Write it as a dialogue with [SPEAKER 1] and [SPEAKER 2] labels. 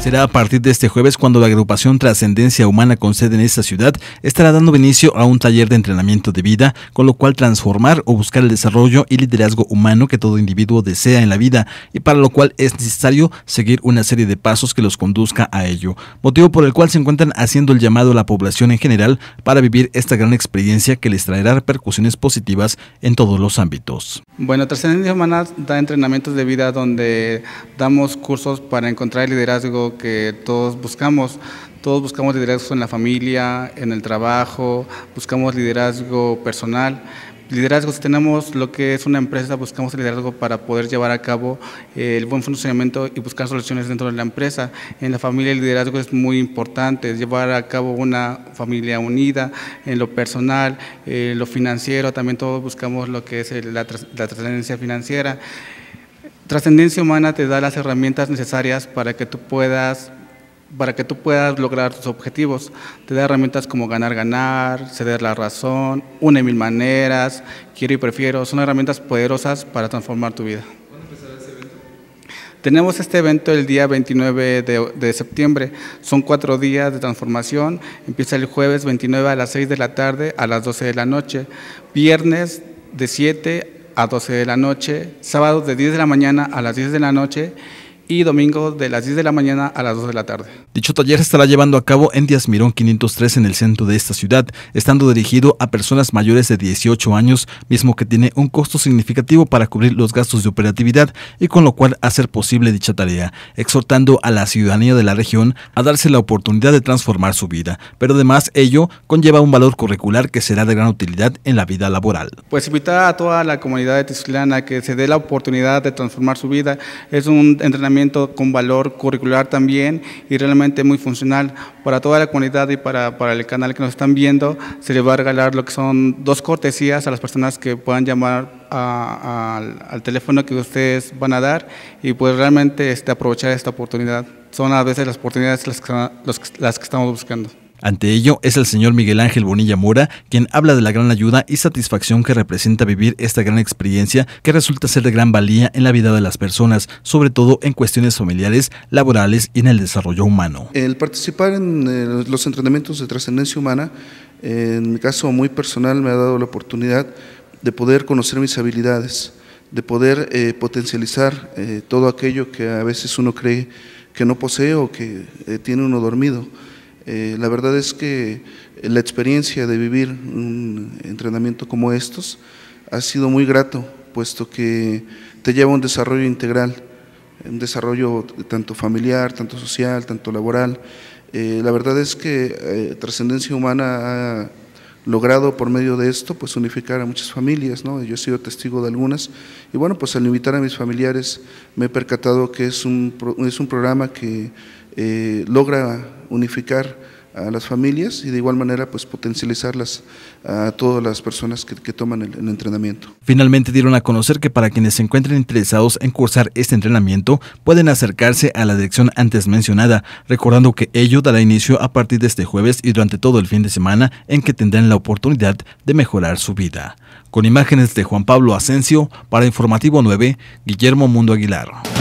[SPEAKER 1] Será a partir de este jueves cuando la agrupación Trascendencia Humana con sede en esta ciudad estará dando inicio a un taller de entrenamiento de vida, con lo cual transformar o buscar el desarrollo y liderazgo humano que todo individuo desea en la vida y para lo cual es necesario seguir una serie de pasos que los conduzca a ello, motivo por el cual se encuentran haciendo el llamado a la población en general para vivir esta gran experiencia que les traerá repercusiones positivas en todos los
[SPEAKER 2] ámbitos. Bueno, Trascendencia Humana da entrenamientos de vida donde damos cursos para encontrar el liderazgo que todos buscamos. Todos buscamos liderazgo en la familia, en el trabajo, buscamos liderazgo personal. Liderazgo, si tenemos lo que es una empresa, buscamos el liderazgo para poder llevar a cabo eh, el buen funcionamiento y buscar soluciones dentro de la empresa. En la familia el liderazgo es muy importante, llevar a cabo una familia unida en lo personal, en lo financiero, también todos buscamos lo que es la, la trascendencia financiera. Trascendencia humana te da las herramientas necesarias para que tú puedas para que tú puedas lograr tus objetivos. Te da herramientas como ganar, ganar, ceder la razón, une mil maneras, quiero y prefiero. Son herramientas poderosas para transformar tu vida. Tenemos este evento el día 29 de, de, septiembre. Son cuatro días de transformación. Empieza el jueves 29 a las 6 de la tarde a las 12 de la noche. Viernes de 7 a 12 de la noche, sábado de 10 de la mañana a las 10 de la noche y domingo de las 10 de la mañana a las 2 de la tarde.
[SPEAKER 1] Dicho taller estará llevando a cabo en Díaz Mirón 503 en el centro de esta ciudad, estando dirigido a personas mayores de 18 años, mismo que tiene un costo significativo para cubrir los gastos de operatividad y con lo cual hacer posible dicha tarea, exhortando a la ciudadanía de la región a darse la oportunidad de transformar su vida, pero además ello conlleva un valor curricular que será de gran utilidad en la vida laboral.
[SPEAKER 2] Pues invitar a toda la comunidad de a que se dé la oportunidad de transformar su vida, es un entrenamiento con valor curricular también y realmente muy funcional para toda la comunidad y para, para el canal que nos están viendo. Se le va a regalar lo que son dos cortesías a las personas que puedan llamar al teléfono que ustedes van a dar y pues realmente este, aprovechar esta oportunidad. Son a veces las oportunidades las que, las que estamos buscando.
[SPEAKER 1] Ante ello, es el señor Miguel Ángel Bonilla Mora quien habla de la gran ayuda y satisfacción que representa vivir esta gran experiencia que resulta ser de gran valía en la vida de las personas, sobre todo en cuestiones familiares, laborales y en el desarrollo humano.
[SPEAKER 3] El participar en eh, los entrenamientos de trascendencia humana, en mi caso muy personal, me ha dado la oportunidad de poder conocer mis habilidades, de poder eh, potencializar eh, todo aquello que a veces uno cree que no posee o que tiene uno dormido. Eh, la verdad es que la experiencia de vivir un entrenamiento como estos ha sido muy grato, puesto que te lleva a un desarrollo integral, un desarrollo tanto familiar, tanto social, tanto laboral. Eh, la verdad es que eh, Trascendencia Humana ha logrado por medio de esto pues unificar a muchas familias, ¿no? yo he sido testigo de algunas y bueno pues al invitar a mis familiares me he percatado que es un, es un programa que eh, logra unificar a las familias y de igual manera pues potencializarlas a todas las personas que, toman el, el, entrenamiento.
[SPEAKER 1] Finalmente dieron a conocer que para quienes se encuentren interesados en cursar este entrenamiento pueden acercarse a la dirección antes mencionada, recordando que ello dará inicio a partir de este jueves y durante todo el fin de semana en que tendrán la oportunidad de mejorar su vida. Con imágenes de Juan Pablo Asensio para Informativo 9, Guillermo Mundo Aguilar.